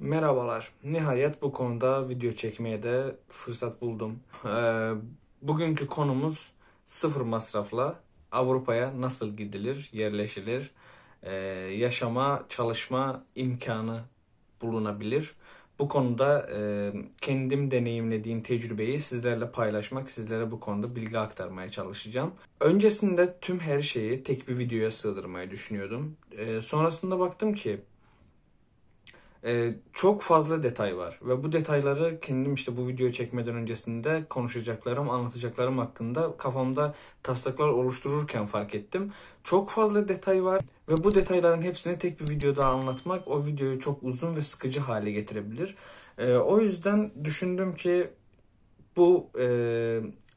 Merhabalar. Nihayet bu konuda video çekmeye de fırsat buldum. Ee, bugünkü konumuz sıfır masrafla Avrupa'ya nasıl gidilir, yerleşilir, ee, yaşama, çalışma imkanı bulunabilir. Bu konuda e, kendim deneyimlediğim tecrübeyi sizlerle paylaşmak, sizlere bu konuda bilgi aktarmaya çalışacağım. Öncesinde tüm her şeyi tek bir videoya sığdırmayı düşünüyordum. Ee, sonrasında baktım ki ee, çok fazla detay var ve bu detayları kendim işte bu videoyu çekmeden öncesinde konuşacaklarım, anlatacaklarım hakkında kafamda taslaklar oluştururken fark ettim. Çok fazla detay var ve bu detayların hepsini tek bir videoda anlatmak o videoyu çok uzun ve sıkıcı hale getirebilir. Ee, o yüzden düşündüm ki bu e,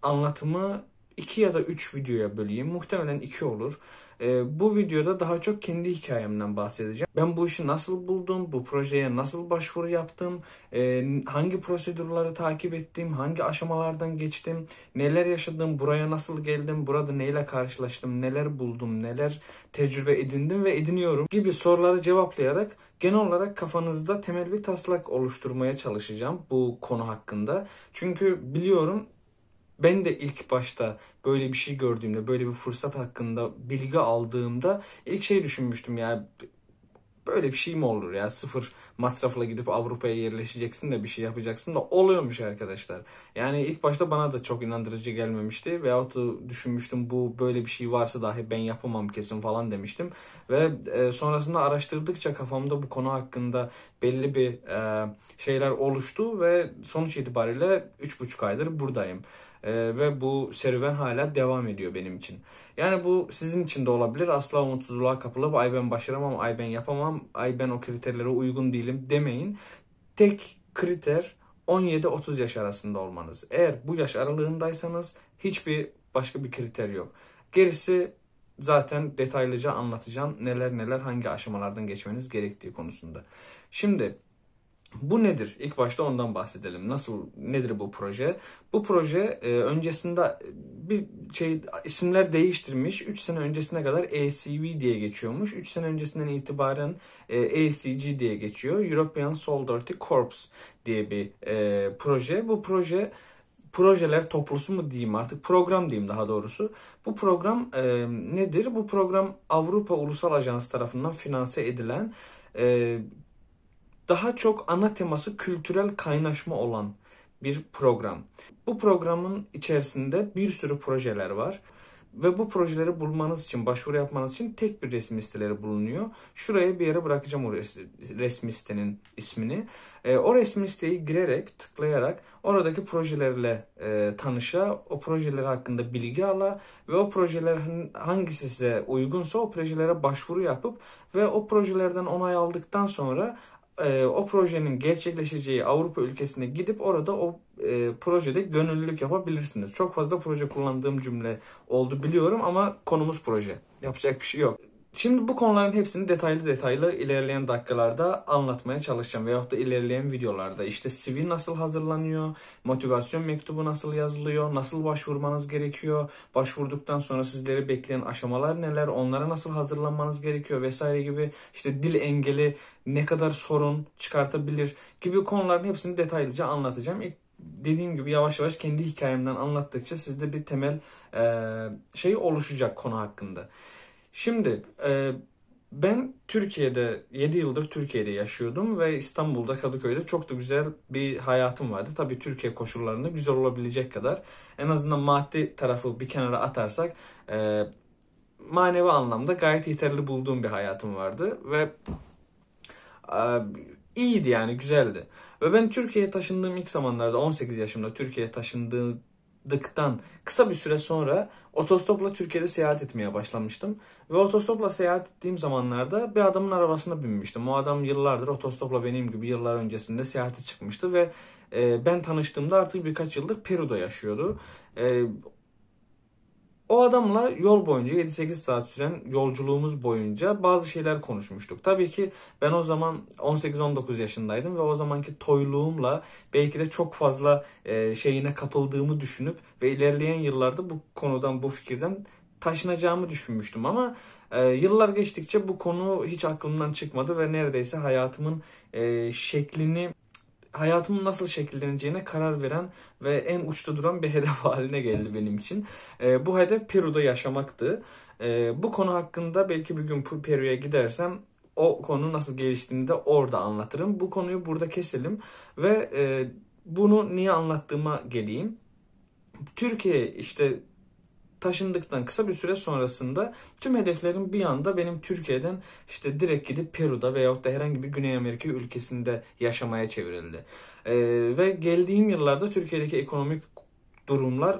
anlatımı 2 ya da 3 videoya böleyim. Muhtemelen 2 olur. E, bu videoda daha çok kendi hikayemden bahsedeceğim. Ben bu işi nasıl buldum, bu projeye nasıl başvuru yaptım, e, hangi prosedürleri takip ettim, hangi aşamalardan geçtim, neler yaşadım, buraya nasıl geldim, burada neyle karşılaştım, neler buldum, neler tecrübe edindim ve ediniyorum gibi soruları cevaplayarak genel olarak kafanızda temel bir taslak oluşturmaya çalışacağım bu konu hakkında. Çünkü biliyorum ben de ilk başta böyle bir şey gördüğümde, böyle bir fırsat hakkında bilgi aldığımda ilk şey düşünmüştüm ya böyle bir şey mi olur ya sıfır masrafla gidip Avrupa'ya yerleşeceksin de bir şey yapacaksın da oluyormuş arkadaşlar. Yani ilk başta bana da çok inandırıcı gelmemişti veyahut da düşünmüştüm bu böyle bir şey varsa dahi ben yapamam kesin falan demiştim. Ve e, sonrasında araştırdıkça kafamda bu konu hakkında belli bir e, şeyler oluştu ve sonuç itibariyle 3,5 aydır buradayım. E, ve bu serüven hala devam ediyor benim için. Yani bu sizin için de olabilir. Asla umutsuzluğa kapılıp ay ben başaramam, ay ben yapamam, ay ben o kriterlere uygun değilim demeyin. Tek kriter 17-30 yaş arasında olmanız. Eğer bu yaş aralığındaysanız hiçbir başka bir kriter yok. Gerisi zaten detaylıca anlatacağım neler neler hangi aşamalardan geçmeniz gerektiği konusunda. Şimdi bu nedir? İlk başta ondan bahsedelim. Nasıl nedir bu proje? Bu proje e, öncesinde bir şey isimler değiştirmiş. 3 sene öncesine kadar ACV diye geçiyormuş. 3 sene öncesinden itibaren e, ACG diye geçiyor. European Solidarity Corps diye bir e, proje. Bu proje projeler toplusu mu diyeyim artık program diyeyim daha doğrusu. Bu program e, nedir? Bu program Avrupa Ulusal Ajansı tarafından finanse edilen e, daha çok ana teması kültürel kaynaşma olan bir program. Bu programın içerisinde bir sürü projeler var ve bu projeleri bulmanız için, başvuru yapmanız için tek bir resim siteleri bulunuyor. Şuraya bir yere bırakacağım o resmi sitenin ismini. E, o resmi siteyi girerek, tıklayarak oradaki projelerle e, tanışa, o projeler hakkında bilgi ala ve o projeler hangisi size uygunsa o projelere başvuru yapıp ve o projelerden onay aldıktan sonra e, o projenin gerçekleşeceği Avrupa ülkesine gidip orada o e, projede gönüllülük yapabilirsiniz. Çok fazla proje kullandığım cümle oldu biliyorum ama konumuz proje. Yapacak bir şey yok. Şimdi bu konuların hepsini detaylı detaylı ilerleyen dakikalarda anlatmaya çalışacağım veyahut da ilerleyen videolarda. işte CV nasıl hazırlanıyor, motivasyon mektubu nasıl yazılıyor, nasıl başvurmanız gerekiyor, başvurduktan sonra sizleri bekleyen aşamalar neler, onlara nasıl hazırlanmanız gerekiyor vesaire gibi işte dil engeli ne kadar sorun çıkartabilir gibi konuların hepsini detaylıca anlatacağım. İlk dediğim gibi yavaş yavaş kendi hikayemden anlattıkça sizde bir temel e, şey oluşacak konu hakkında. Şimdi e, ben Türkiye'de 7 yıldır Türkiye'de yaşıyordum ve İstanbul'da Kadıköy'de çok da güzel bir hayatım vardı. Tabii Türkiye koşullarında güzel olabilecek kadar en azından maddi tarafı bir kenara atarsak e, manevi anlamda gayet yeterli bulduğum bir hayatım vardı ve e, iyiydi yani güzeldi. Ve ben Türkiye'ye taşındığım ilk zamanlarda 18 yaşımda Türkiye'ye taşındığım başladıktan kısa bir süre sonra otostopla Türkiye'de seyahat etmeye başlamıştım. Ve otostopla seyahat ettiğim zamanlarda bir adamın arabasına binmiştim. O adam yıllardır otostopla benim gibi yıllar öncesinde seyahate çıkmıştı ve e, ben tanıştığımda artık birkaç yıldır Peru'da yaşıyordu. E, o adamla yol boyunca 7-8 saat süren yolculuğumuz boyunca bazı şeyler konuşmuştuk. Tabii ki ben o zaman 18-19 yaşındaydım ve o zamanki toyluğumla belki de çok fazla e, şeyine kapıldığımı düşünüp ve ilerleyen yıllarda bu konudan bu fikirden taşınacağımı düşünmüştüm ama e, yıllar geçtikçe bu konu hiç aklımdan çıkmadı ve neredeyse hayatımın e, şeklini hayatımın nasıl şekilleneceğine karar veren ve en uçta duran bir hedef haline geldi benim için. E, bu hedef Peru'da yaşamaktı. E, bu konu hakkında belki bir gün Peru'ya gidersem o konu nasıl geliştiğini de orada anlatırım. Bu konuyu burada keselim ve e, bunu niye anlattığıma geleyim. Türkiye işte taşındıktan kısa bir süre sonrasında tüm hedeflerim bir anda benim Türkiye'den işte direkt gidip Peru'da veyahut da herhangi bir Güney Amerika ülkesinde yaşamaya çevrildi. Ee, ve geldiğim yıllarda Türkiye'deki ekonomik durumlar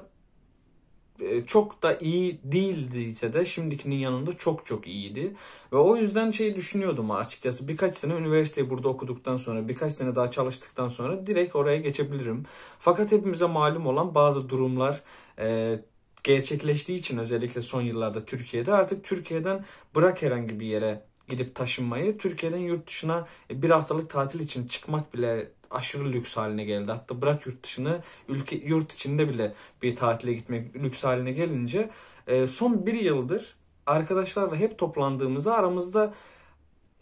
e, çok da iyi değildiyse de şimdikinin yanında çok çok iyiydi. Ve o yüzden şey düşünüyordum açıkçası birkaç sene üniversiteyi burada okuduktan sonra birkaç sene daha çalıştıktan sonra direkt oraya geçebilirim. Fakat hepimize malum olan bazı durumlar e, gerçekleştiği için özellikle son yıllarda Türkiye'de artık Türkiye'den bırak herhangi bir yere gidip taşınmayı Türkiye'den yurt dışına e, bir haftalık tatil için çıkmak bile aşırı lüks haline geldi. Hatta bırak yurt dışını ülke yurt içinde bile bir tatile gitmek lüks haline gelince e, son bir yıldır arkadaşlarla hep toplandığımızda aramızda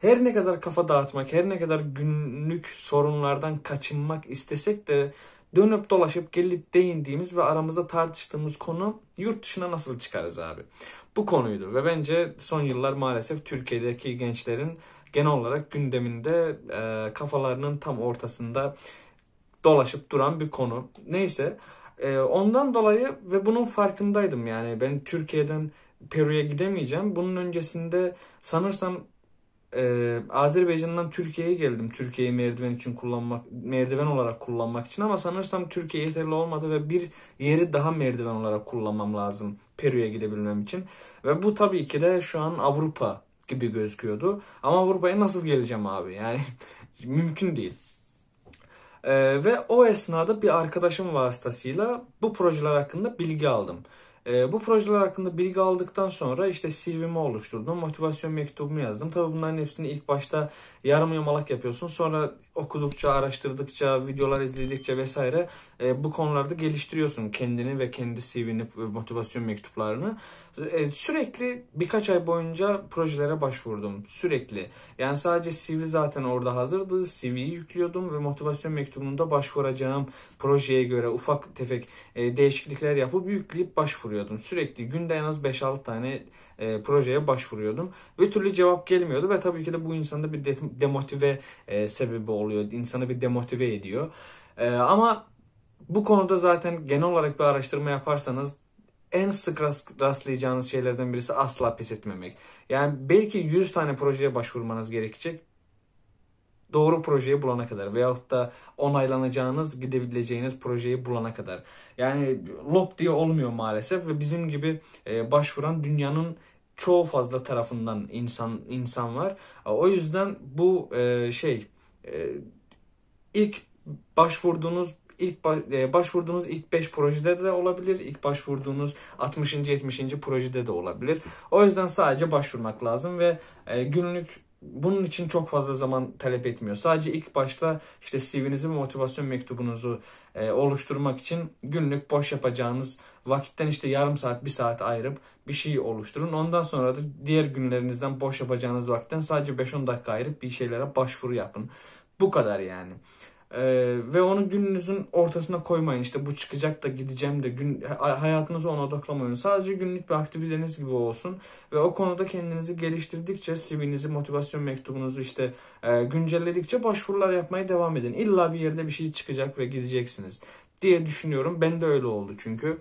her ne kadar kafa dağıtmak, her ne kadar günlük sorunlardan kaçınmak istesek de dönüp dolaşıp gelip değindiğimiz ve aramızda tartıştığımız konu yurt dışına nasıl çıkarız abi? Bu konuydu ve bence son yıllar maalesef Türkiye'deki gençlerin genel olarak gündeminde e, kafalarının tam ortasında dolaşıp duran bir konu. Neyse e, ondan dolayı ve bunun farkındaydım yani ben Türkiye'den Peru'ya gidemeyeceğim. Bunun öncesinde sanırsam e, Azerbaycan'dan Türkiye'ye geldim. Türkiye'yi merdiven için kullanmak, merdiven olarak kullanmak için ama sanırsam Türkiye yeterli olmadı ve bir yeri daha merdiven olarak kullanmam lazım Peru'ya gidebilmem için. Ve bu tabii ki de şu an Avrupa gibi gözüküyordu. Ama Avrupa'ya nasıl geleceğim abi? Yani mümkün değil. Ee, ve o esnada bir arkadaşım vasıtasıyla bu projeler hakkında bilgi aldım. Ee, bu projeler hakkında bilgi aldıktan sonra işte CV'mi oluşturdum, motivasyon mektubumu yazdım. Tabii bunların hepsini ilk başta yarım yamalak yapıyorsun. Sonra okudukça, araştırdıkça, videolar izledikçe vesaire e, bu konularda geliştiriyorsun kendini ve kendi CV'ni, motivasyon mektuplarını. E, sürekli birkaç ay boyunca projelere başvurdum. Sürekli. Yani sadece CV zaten orada hazırdı. CV'yi yüklüyordum ve motivasyon mektubunda başvuracağım projeye göre ufak tefek e, değişiklikler yapıp yükleyip başvuruyordum. Sürekli günde en az 5-6 tane e, projeye başvuruyordum. Ve türlü cevap gelmiyordu ve tabii ki de bu insanda bir demotive e, sebebi oluyor. İnsanı bir demotive ediyor. E, ama bu konuda zaten genel olarak bir araştırma yaparsanız en sık rastlayacağınız şeylerden birisi asla pes etmemek. Yani belki 100 tane projeye başvurmanız gerekecek doğru projeyi bulana kadar veyahut da onaylanacağınız, gidebileceğiniz projeyi bulana kadar. Yani lop diye olmuyor maalesef ve bizim gibi e, başvuran dünyanın çoğu fazla tarafından insan insan var. O yüzden bu e, şey e, ilk başvurduğunuz ilk baş, e, başvurduğunuz ilk 5 projede de olabilir. İlk başvurduğunuz 60. 70. projede de olabilir. O yüzden sadece başvurmak lazım ve e, günlük bunun için çok fazla zaman talep etmiyor. Sadece ilk başta işte CV'nizi ve motivasyon mektubunuzu e, oluşturmak için günlük boş yapacağınız Vakitten işte yarım saat, bir saat ayırıp bir şey oluşturun. Ondan sonra da diğer günlerinizden boş yapacağınız vakitten sadece 5-10 dakika ayırıp bir şeylere başvuru yapın. Bu kadar yani. Ee, ve onu gününüzün ortasına koymayın. İşte bu çıkacak da gideceğim de gün hayatınızı ona odaklamayın. Sadece günlük bir aktiviteniz gibi olsun ve o konuda kendinizi geliştirdikçe CV'nizi, motivasyon mektubunuzu işte e, güncelledikçe başvurular yapmaya devam edin. İlla bir yerde bir şey çıkacak ve gideceksiniz diye düşünüyorum. Ben de öyle oldu çünkü.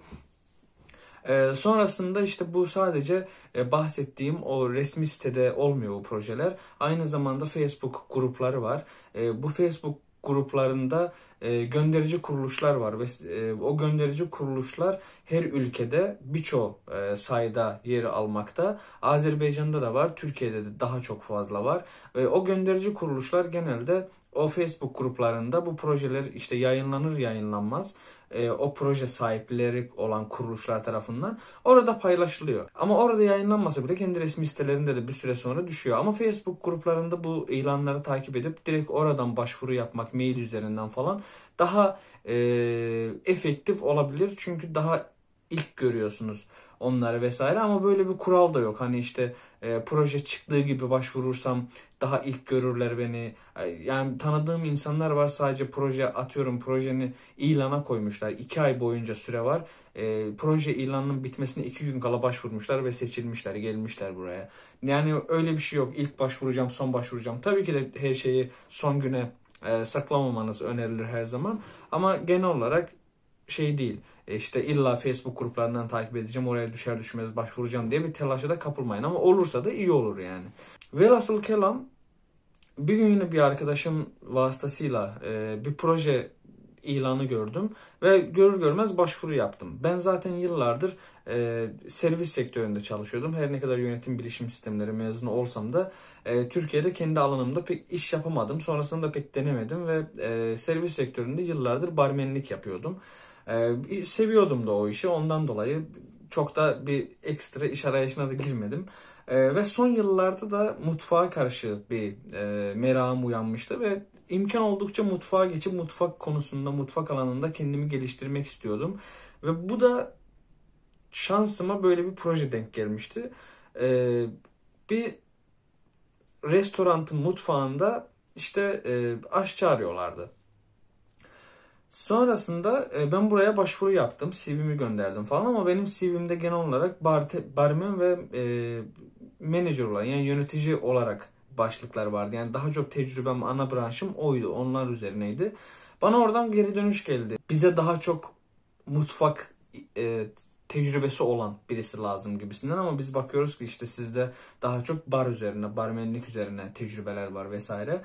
Ee, sonrasında işte bu sadece e, bahsettiğim o resmi sitede olmuyor bu projeler. Aynı zamanda Facebook grupları var. Ee, bu Facebook gruplarında e, gönderici kuruluşlar var ve e, o gönderici kuruluşlar her ülkede birçok sayıda yer almakta. Azerbaycan'da da var, Türkiye'de de daha çok fazla var. E, o gönderici kuruluşlar genelde o Facebook gruplarında bu projeler işte yayınlanır yayınlanmaz e, o proje sahipleri olan kuruluşlar tarafından orada paylaşılıyor. Ama orada yayınlanmasa bile kendi resmi sitelerinde de bir süre sonra düşüyor. Ama Facebook gruplarında bu ilanları takip edip direkt oradan başvuru yapmak mail üzerinden falan daha e, efektif olabilir. Çünkü daha ilk görüyorsunuz onları vesaire ama böyle bir kural da yok. Hani işte e, proje çıktığı gibi başvurursam daha ilk görürler beni. E, yani tanıdığım insanlar var sadece proje atıyorum projeni ilana koymuşlar. iki ay boyunca süre var. E, proje ilanının bitmesine iki gün kala başvurmuşlar ve seçilmişler gelmişler buraya. Yani öyle bir şey yok ilk başvuracağım son başvuracağım. Tabii ki de her şeyi son güne e, saklamamanız önerilir her zaman. Ama genel olarak şey değil. E işte illa Facebook gruplarından takip edeceğim oraya düşer düşmez başvuracağım diye bir telaşa da kapılmayın ama olursa da iyi olur yani. Velhasıl kelam bir gün yine bir arkadaşım vasıtasıyla e, bir proje ilanı gördüm ve görür görmez başvuru yaptım. Ben zaten yıllardır e, servis sektöründe çalışıyordum. Her ne kadar yönetim bilişim sistemleri mezunu olsam da e, Türkiye'de kendi alanımda pek iş yapamadım. Sonrasında pek denemedim ve e, servis sektöründe yıllardır barmenlik yapıyordum. Ee, seviyordum da o işi ondan dolayı çok da bir ekstra iş arayışına da girmedim. Ee, ve son yıllarda da mutfağa karşı bir e, merakım uyanmıştı ve imkan oldukça mutfağa geçip mutfak konusunda, mutfak alanında kendimi geliştirmek istiyordum. Ve bu da şansıma böyle bir proje denk gelmişti. Ee, bir restorantın mutfağında işte e, aşçı arıyorlardı. Sonrasında e, ben buraya başvuru yaptım. CV'mi gönderdim falan ama benim CV'mde genel olarak bar, barmen ve e, manager olan yani yönetici olarak başlıklar vardı. Yani daha çok tecrübem, ana branşım oydu. Onlar üzerineydi. Bana oradan geri dönüş geldi. Bize daha çok mutfak e, tecrübesi olan birisi lazım gibisinden ama biz bakıyoruz ki işte sizde daha çok bar üzerine, barmenlik üzerine tecrübeler var vesaire.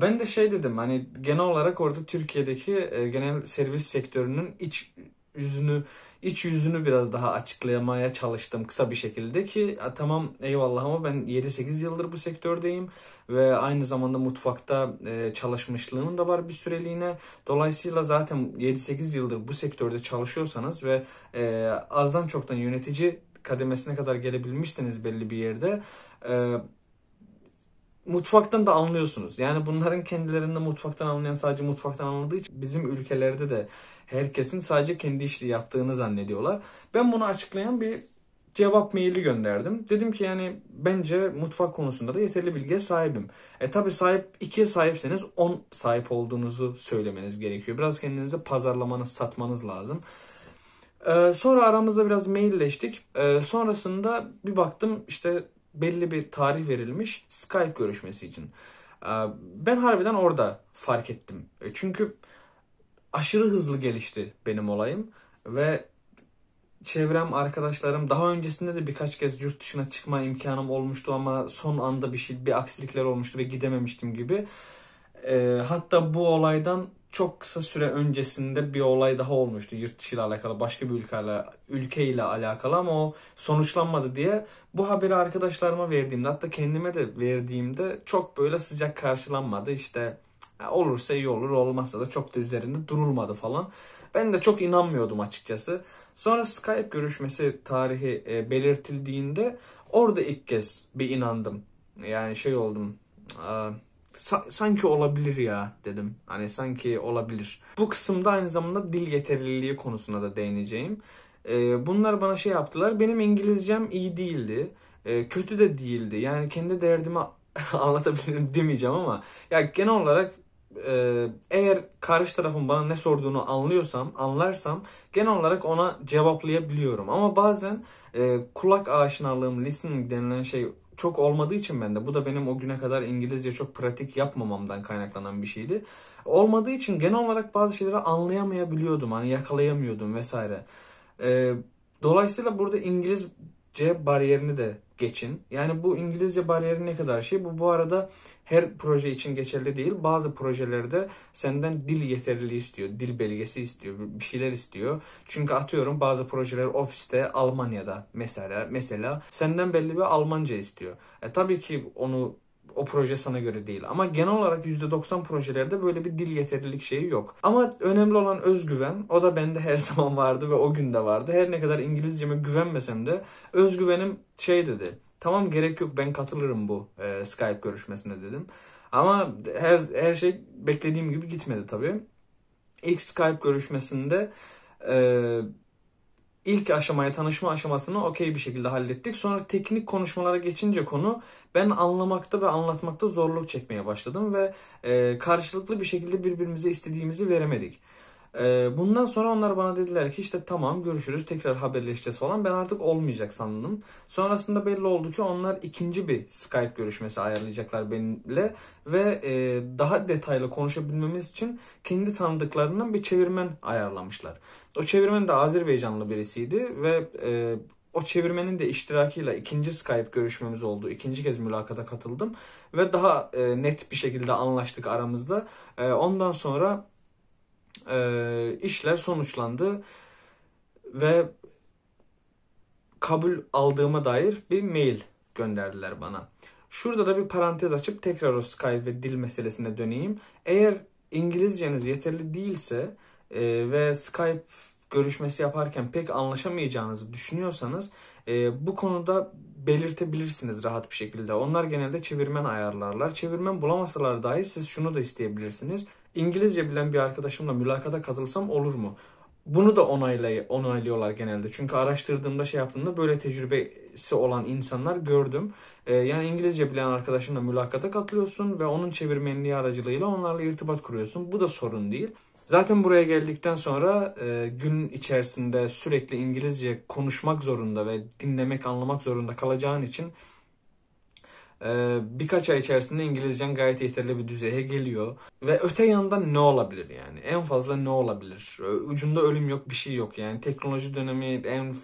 Ben de şey dedim hani genel olarak orada Türkiye'deki e, genel servis sektörünün iç yüzünü iç yüzünü biraz daha açıklamaya çalıştım kısa bir şekilde ki tamam eyvallah ama ben 7-8 yıldır bu sektördeyim ve aynı zamanda mutfakta e, çalışmışlığım da var bir süreliğine. Dolayısıyla zaten 7-8 yıldır bu sektörde çalışıyorsanız ve e, azdan çoktan yönetici kademesine kadar gelebilmişsiniz belli bir yerde mutfaktan da anlıyorsunuz. Yani bunların kendilerinde mutfaktan anlayan sadece mutfaktan anladığı için bizim ülkelerde de herkesin sadece kendi işini yaptığını zannediyorlar. Ben bunu açıklayan bir cevap maili gönderdim. Dedim ki yani bence mutfak konusunda da yeterli bilgiye sahibim. E tabi sahip ikiye sahipseniz 10 sahip olduğunuzu söylemeniz gerekiyor. Biraz kendinizi pazarlamanız, satmanız lazım. Ee, sonra aramızda biraz mailleştik. Ee, sonrasında bir baktım işte belli bir tarih verilmiş Skype görüşmesi için. Ee, ben harbiden orada fark ettim. E, çünkü aşırı hızlı gelişti benim olayım ve çevrem, arkadaşlarım daha öncesinde de birkaç kez yurt dışına çıkma imkanım olmuştu ama son anda bir şey bir aksilikler olmuştu ve gidememiştim gibi. E, hatta bu olaydan çok kısa süre öncesinde bir olay daha olmuştu yurt dışı ile alakalı başka bir ülkeyle ile alakalı ama o sonuçlanmadı diye bu haberi arkadaşlarıma verdiğimde hatta kendime de verdiğimde çok böyle sıcak karşılanmadı işte olursa iyi olur olmazsa da çok da üzerinde durulmadı falan. Ben de çok inanmıyordum açıkçası. Sonra Skype görüşmesi tarihi e, belirtildiğinde orada ilk kez bir inandım. Yani şey oldum sanki olabilir ya dedim. Hani sanki olabilir. Bu kısımda aynı zamanda dil yeterliliği konusuna da değineceğim. Ee, bunlar bana şey yaptılar. Benim İngilizcem iyi değildi. Ee, kötü de değildi. Yani kendi derdimi anlatabilirim demeyeceğim ama ya genel olarak e, eğer karşı tarafın bana ne sorduğunu anlıyorsam, anlarsam genel olarak ona cevaplayabiliyorum. Ama bazen e, kulak aşinalığım, listening denilen şey çok olmadığı için bende. Bu da benim o güne kadar İngilizce çok pratik yapmamamdan kaynaklanan bir şeydi. Olmadığı için genel olarak bazı şeyleri anlayamayabiliyordum. Hani yakalayamıyordum vesaire. Ee, dolayısıyla burada İngilizce bariyerini de geçin. Yani bu İngilizce bariyeri ne kadar şey? Bu bu arada her proje için geçerli değil. Bazı projelerde senden dil yeterliliği istiyor. Dil belgesi istiyor. Bir şeyler istiyor. Çünkü atıyorum bazı projeler ofiste Almanya'da mesela mesela senden belli bir Almanca istiyor. E tabii ki onu o proje sana göre değil. Ama genel olarak %90 projelerde böyle bir dil yeterlilik şeyi yok. Ama önemli olan özgüven. O da bende her zaman vardı ve o gün de vardı. Her ne kadar İngilizceme güvenmesem de özgüvenim şey dedi. Tamam gerek yok ben katılırım bu e, Skype görüşmesine dedim. Ama her, her şey beklediğim gibi gitmedi tabii. İlk Skype görüşmesinde e, ilk aşamaya tanışma aşamasını okey bir şekilde hallettik. Sonra teknik konuşmalara geçince konu ben anlamakta ve anlatmakta zorluk çekmeye başladım ve e, karşılıklı bir şekilde birbirimize istediğimizi veremedik. E, bundan sonra onlar bana dediler ki işte tamam görüşürüz tekrar haberleşeceğiz falan. Ben artık olmayacak sandım. Sonrasında belli oldu ki onlar ikinci bir Skype görüşmesi ayarlayacaklar benimle ve e, daha detaylı konuşabilmemiz için kendi tanıdıklarından bir çevirmen ayarlamışlar. O çevirmen de Azerbaycanlı birisiydi ve e, o çevirmenin de iştirakiyle ikinci Skype görüşmemiz oldu. İkinci kez mülakata katıldım ve daha e, net bir şekilde anlaştık aramızda. E, ondan sonra e, işler sonuçlandı ve kabul aldığıma dair bir mail gönderdiler bana. Şurada da bir parantez açıp tekrar o Skype ve dil meselesine döneyim. Eğer İngilizceniz yeterli değilse e, ve Skype görüşmesi yaparken pek anlaşamayacağınızı düşünüyorsanız e, bu konuda belirtebilirsiniz rahat bir şekilde. Onlar genelde çevirmen ayarlarlar. Çevirmen bulamasalar dahi siz şunu da isteyebilirsiniz. İngilizce bilen bir arkadaşımla mülakata katılsam olur mu? Bunu da onaylay onaylıyorlar genelde. Çünkü araştırdığımda şey yaptığımda böyle tecrübesi olan insanlar gördüm. Ee, yani İngilizce bilen arkadaşınla mülakata katılıyorsun ve onun çevirmenliği aracılığıyla onlarla irtibat kuruyorsun. Bu da sorun değil. Zaten buraya geldikten sonra e, gün içerisinde sürekli İngilizce konuşmak zorunda ve dinlemek, anlamak zorunda kalacağın için e, birkaç ay içerisinde İngilizcen gayet yeterli bir düzeye geliyor. Ve öte yandan ne olabilir yani? En fazla ne olabilir? E, ucunda ölüm yok, bir şey yok yani. Teknoloji dönemi en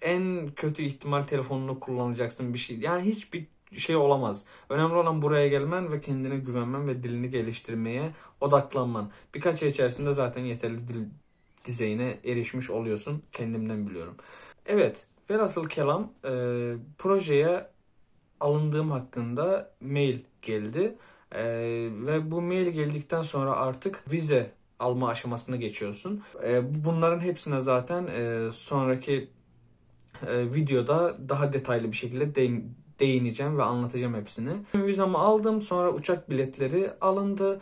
en kötü ihtimal telefonunu kullanacaksın bir şey. Yani hiçbir şey olamaz. Önemli olan buraya gelmen ve kendine güvenmen ve dilini geliştirmeye odaklanman. Birkaç ay içerisinde zaten yeterli dil düzeyine erişmiş oluyorsun. Kendimden biliyorum. Evet. Velhasıl kelam e, projeye alındığım hakkında mail geldi. E, ve bu mail geldikten sonra artık vize alma aşamasına geçiyorsun. E, bunların hepsine zaten e, sonraki e, videoda daha detaylı bir şekilde değin değineceğim ve anlatacağım hepsini. Vizamı aldım sonra uçak biletleri alındı.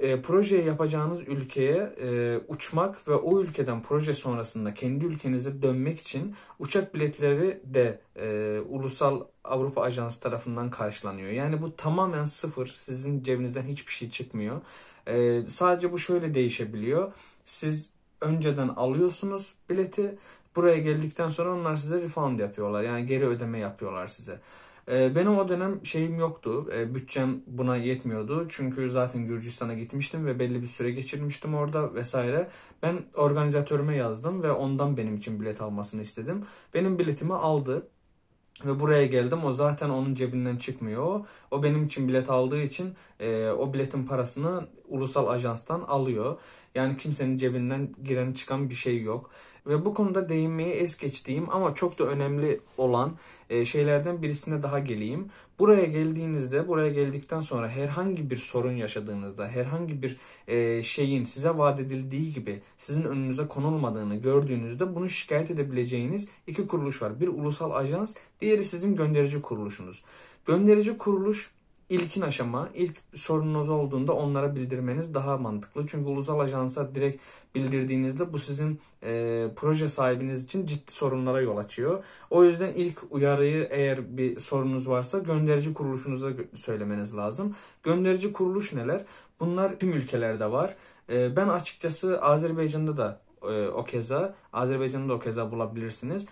E, projeyi yapacağınız ülkeye e, uçmak ve o ülkeden proje sonrasında kendi ülkenize dönmek için uçak biletleri de e, Ulusal Avrupa Ajansı tarafından karşılanıyor. Yani bu tamamen sıfır. Sizin cebinizden hiçbir şey çıkmıyor. E, sadece bu şöyle değişebiliyor. Siz önceden alıyorsunuz bileti. Buraya geldikten sonra onlar size refund yapıyorlar. Yani geri ödeme yapıyorlar size. Ee, benim o dönem şeyim yoktu. Ee, bütçem buna yetmiyordu. Çünkü zaten Gürcistan'a gitmiştim ve belli bir süre geçirmiştim orada vesaire. Ben organizatörüme yazdım ve ondan benim için bilet almasını istedim. Benim biletimi aldı. Ve buraya geldim. O zaten onun cebinden çıkmıyor. O benim için bilet aldığı için e, o biletin parasını ulusal ajanstan alıyor. Yani kimsenin cebinden giren çıkan bir şey yok. Ve bu konuda değinmeyi es geçtiğim ama çok da önemli olan e, şeylerden birisine daha geleyim. Buraya geldiğinizde, buraya geldikten sonra herhangi bir sorun yaşadığınızda, herhangi bir e, şeyin size vaat edildiği gibi sizin önünüze konulmadığını gördüğünüzde bunu şikayet edebileceğiniz iki kuruluş var. Bir ulusal ajans, diğeri sizin gönderici kuruluşunuz. Gönderici kuruluş ilkin aşama, ilk sorununuz olduğunda onlara bildirmeniz daha mantıklı. Çünkü ulusal ajansa direkt bildirdiğinizde bu sizin e, proje sahibiniz için ciddi sorunlara yol açıyor. O yüzden ilk uyarıyı eğer bir sorunuz varsa gönderici kuruluşunuza söylemeniz lazım. Gönderici kuruluş neler? Bunlar tüm ülkelerde var. E, ben açıkçası Azerbaycan'da da e, o keza Azerbaycan'da da o keza bulabilirsiniz.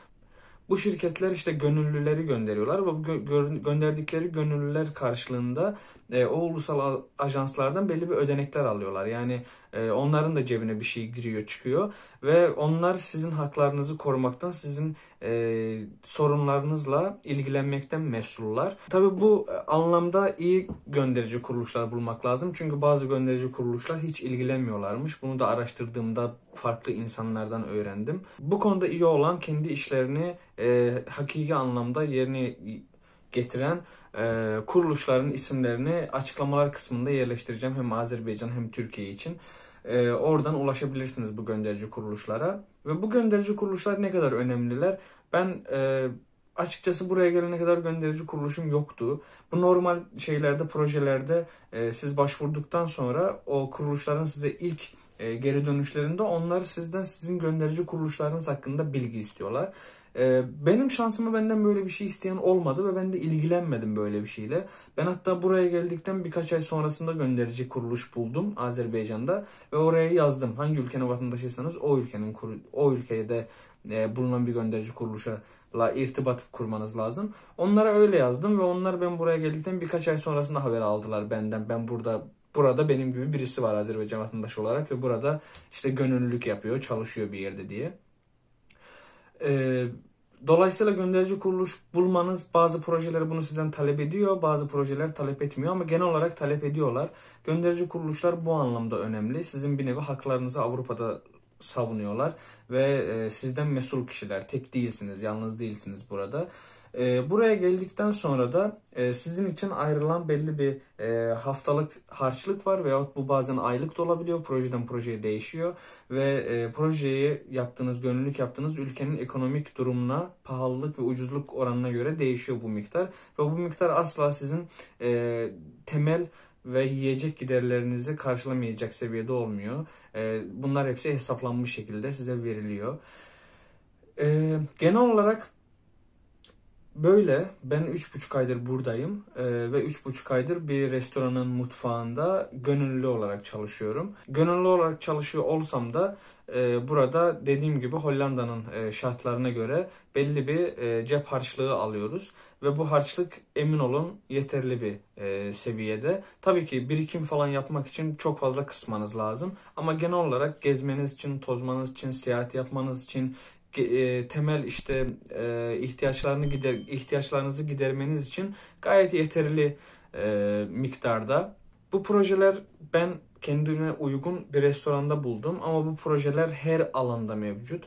Bu şirketler işte gönüllüleri gönderiyorlar ve bu gö- gönderdikleri gönüllüler karşılığında e, o ulusal ajanslardan belli bir ödenekler alıyorlar. Yani ee, onların da cebine bir şey giriyor çıkıyor ve onlar sizin haklarınızı korumaktan sizin e, sorunlarınızla ilgilenmekten mesullar. Tabi bu e, anlamda iyi gönderici kuruluşlar bulmak lazım çünkü bazı gönderici kuruluşlar hiç ilgilenmiyorlarmış. Bunu da araştırdığımda farklı insanlardan öğrendim. Bu konuda iyi olan kendi işlerini e, hakiki anlamda yerine getiren ee, kuruluşların isimlerini açıklamalar kısmında yerleştireceğim hem Azerbaycan hem Türkiye için. Ee, oradan ulaşabilirsiniz bu gönderici kuruluşlara. Ve bu gönderici kuruluşlar ne kadar önemliler? Ben e, açıkçası buraya gelene kadar gönderici kuruluşum yoktu. Bu normal şeylerde, projelerde e, siz başvurduktan sonra o kuruluşların size ilk e, geri dönüşlerinde onlar sizden sizin gönderici kuruluşlarınız hakkında bilgi istiyorlar. Ee, benim şansıma benden böyle bir şey isteyen olmadı ve ben de ilgilenmedim böyle bir şeyle. Ben hatta buraya geldikten birkaç ay sonrasında gönderici kuruluş buldum Azerbaycan'da ve oraya yazdım. Hangi ülkenin vatandaşıysanız o ülkenin o ülkeye de e, bulunan bir gönderici kuruluşa irtibat kurmanız lazım. Onlara öyle yazdım ve onlar ben buraya geldikten birkaç ay sonrasında haber aldılar benden. Ben burada burada benim gibi birisi var Azerbaycan vatandaşı olarak ve burada işte gönüllülük yapıyor, çalışıyor bir yerde diye. E, dolayısıyla gönderici kuruluş bulmanız bazı projeleri bunu sizden talep ediyor, bazı projeler talep etmiyor ama genel olarak talep ediyorlar. Gönderici kuruluşlar bu anlamda önemli. Sizin bir nevi haklarınızı Avrupa'da savunuyorlar ve e, sizden mesul kişiler. Tek değilsiniz, yalnız değilsiniz burada. Ee, buraya geldikten sonra da e, sizin için ayrılan belli bir e, haftalık harçlık var veyahut bu bazen aylık da olabiliyor. Projeden projeye değişiyor ve e, projeyi yaptığınız, gönüllülük yaptığınız ülkenin ekonomik durumuna, pahalılık ve ucuzluk oranına göre değişiyor bu miktar. Ve bu miktar asla sizin temel ve yiyecek giderlerinizi karşılamayacak seviyede olmuyor. bunlar hepsi hesaplanmış şekilde size veriliyor. genel olarak Böyle ben 3,5 aydır buradayım ee, ve 3,5 aydır bir restoranın mutfağında gönüllü olarak çalışıyorum. Gönüllü olarak çalışıyor olsam da e, burada dediğim gibi Hollanda'nın e, şartlarına göre belli bir e, cep harçlığı alıyoruz. Ve bu harçlık emin olun yeterli bir e, seviyede. Tabii ki birikim falan yapmak için çok fazla kısmanız lazım. Ama genel olarak gezmeniz için, tozmanız için, seyahat yapmanız için, e, temel işte e, ihtiyaçlarını gider ihtiyaçlarınızı gidermeniz için gayet yeterli e, miktarda. Bu projeler ben kendime uygun bir restoranda buldum ama bu projeler her alanda mevcut.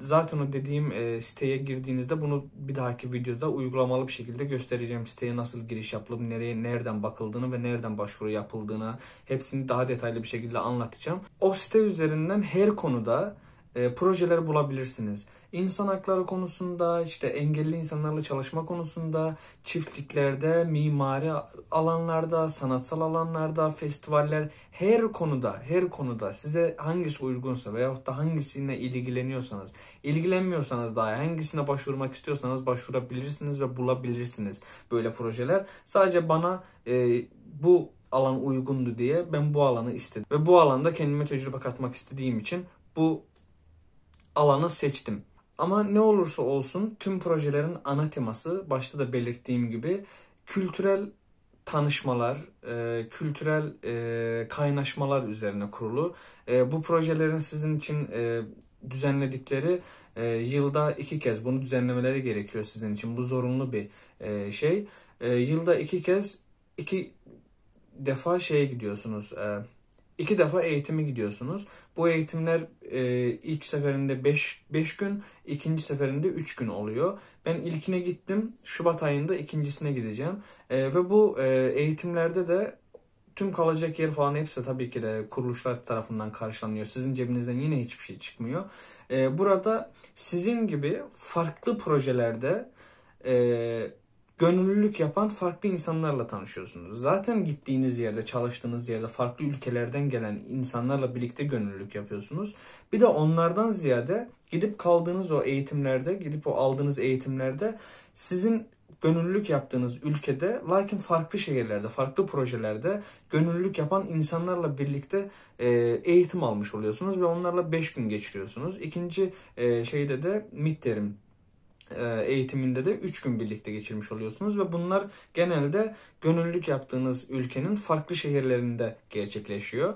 Zaten o dediğim e, siteye girdiğinizde bunu bir dahaki videoda uygulamalı bir şekilde göstereceğim. Siteye nasıl giriş yapılıp nereye nereden bakıldığını ve nereden başvuru yapıldığını hepsini daha detaylı bir şekilde anlatacağım. O site üzerinden her konuda e, projeler bulabilirsiniz. İnsan hakları konusunda, işte engelli insanlarla çalışma konusunda, çiftliklerde, mimari alanlarda, sanatsal alanlarda, festivaller her konuda, her konuda size hangisi uygunsa veyahut da hangisine ilgileniyorsanız, ilgilenmiyorsanız dahi hangisine başvurmak istiyorsanız başvurabilirsiniz ve bulabilirsiniz böyle projeler. Sadece bana e, bu alan uygundu diye ben bu alanı istedim. Ve bu alanda kendime tecrübe katmak istediğim için bu alanı seçtim. Ama ne olursa olsun tüm projelerin ana teması başta da belirttiğim gibi kültürel tanışmalar, e, kültürel e, kaynaşmalar üzerine kurulu. E, bu projelerin sizin için e, düzenledikleri e, yılda iki kez bunu düzenlemeleri gerekiyor sizin için. Bu zorunlu bir e, şey. E, yılda iki kez iki defa şeye gidiyorsunuz. E, iki defa eğitimi gidiyorsunuz. Bu eğitimler e, ilk seferinde 5 5 gün, ikinci seferinde 3 gün oluyor. Ben ilkine gittim. Şubat ayında ikincisine gideceğim. E, ve bu e, eğitimlerde de tüm kalacak yer falan hepsi tabii ki de kuruluşlar tarafından karşılanıyor. Sizin cebinizden yine hiçbir şey çıkmıyor. E, burada sizin gibi farklı projelerde eee gönüllülük yapan farklı insanlarla tanışıyorsunuz. Zaten gittiğiniz yerde, çalıştığınız yerde farklı ülkelerden gelen insanlarla birlikte gönüllülük yapıyorsunuz. Bir de onlardan ziyade gidip kaldığınız o eğitimlerde, gidip o aldığınız eğitimlerde sizin gönüllülük yaptığınız ülkede lakin farklı şehirlerde, farklı projelerde gönüllülük yapan insanlarla birlikte e, eğitim almış oluyorsunuz ve onlarla 5 gün geçiriyorsunuz. İkinci e, şeyde de midterm e, eğitiminde de 3 gün birlikte geçirmiş oluyorsunuz ve bunlar genelde gönüllülük yaptığınız ülkenin farklı şehirlerinde gerçekleşiyor.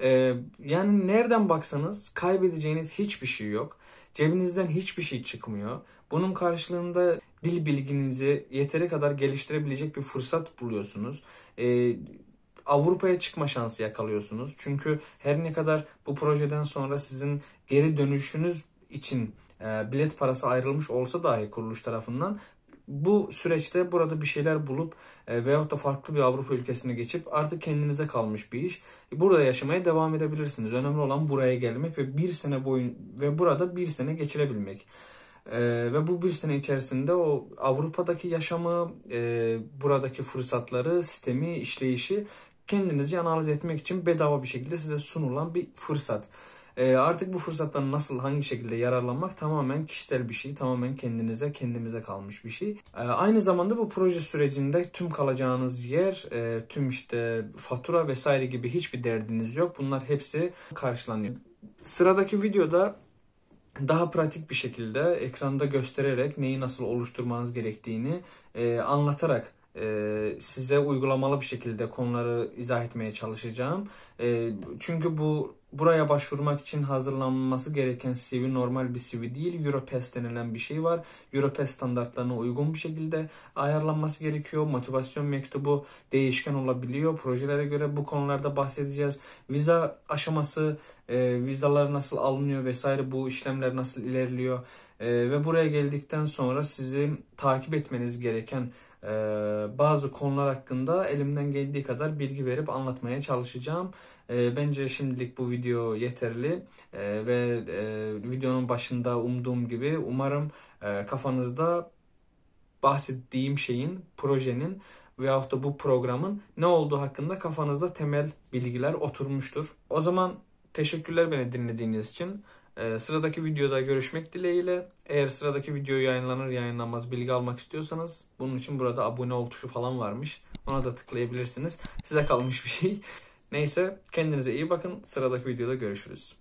E, yani nereden baksanız kaybedeceğiniz hiçbir şey yok. Cebinizden hiçbir şey çıkmıyor. Bunun karşılığında dil bilginizi yeteri kadar geliştirebilecek bir fırsat buluyorsunuz. E, Avrupa'ya çıkma şansı yakalıyorsunuz. Çünkü her ne kadar bu projeden sonra sizin geri dönüşünüz için e, bilet parası ayrılmış olsa dahi kuruluş tarafından bu süreçte burada bir şeyler bulup e, veyahut da farklı bir Avrupa ülkesine geçip artık kendinize kalmış bir iş. Burada yaşamaya devam edebilirsiniz. Önemli olan buraya gelmek ve bir sene boyun ve burada bir sene geçirebilmek. E, ve bu bir sene içerisinde o Avrupa'daki yaşamı, e, buradaki fırsatları, sistemi, işleyişi kendinizi analiz etmek için bedava bir şekilde size sunulan bir fırsat. Ee, artık bu fırsattan nasıl, hangi şekilde yararlanmak tamamen kişisel bir şey. Tamamen kendinize, kendimize kalmış bir şey. E, aynı zamanda bu proje sürecinde tüm kalacağınız yer, e, tüm işte fatura vesaire gibi hiçbir derdiniz yok. Bunlar hepsi karşılanıyor. Sıradaki videoda daha pratik bir şekilde ekranda göstererek neyi nasıl oluşturmanız gerektiğini e, anlatarak e, size uygulamalı bir şekilde konuları izah etmeye çalışacağım. E, çünkü bu buraya başvurmak için hazırlanması gereken CV normal bir CV değil. Europass denilen bir şey var. Europass standartlarına uygun bir şekilde ayarlanması gerekiyor. Motivasyon mektubu değişken olabiliyor. Projelere göre bu konularda bahsedeceğiz. Viza aşaması, e, vizalar nasıl alınıyor vesaire bu işlemler nasıl ilerliyor. E, ve buraya geldikten sonra sizi takip etmeniz gereken e, bazı konular hakkında elimden geldiği kadar bilgi verip anlatmaya çalışacağım. Ee, bence şimdilik bu video yeterli ee, ve e, videonun başında umduğum gibi umarım e, kafanızda bahsettiğim şeyin, projenin veyahut da bu programın ne olduğu hakkında kafanızda temel bilgiler oturmuştur. O zaman teşekkürler beni dinlediğiniz için. Ee, sıradaki videoda görüşmek dileğiyle. Eğer sıradaki video yayınlanır yayınlanmaz bilgi almak istiyorsanız bunun için burada abone ol tuşu falan varmış. Ona da tıklayabilirsiniz. Size kalmış bir şey. Neyse kendinize iyi bakın. Sıradaki videoda görüşürüz.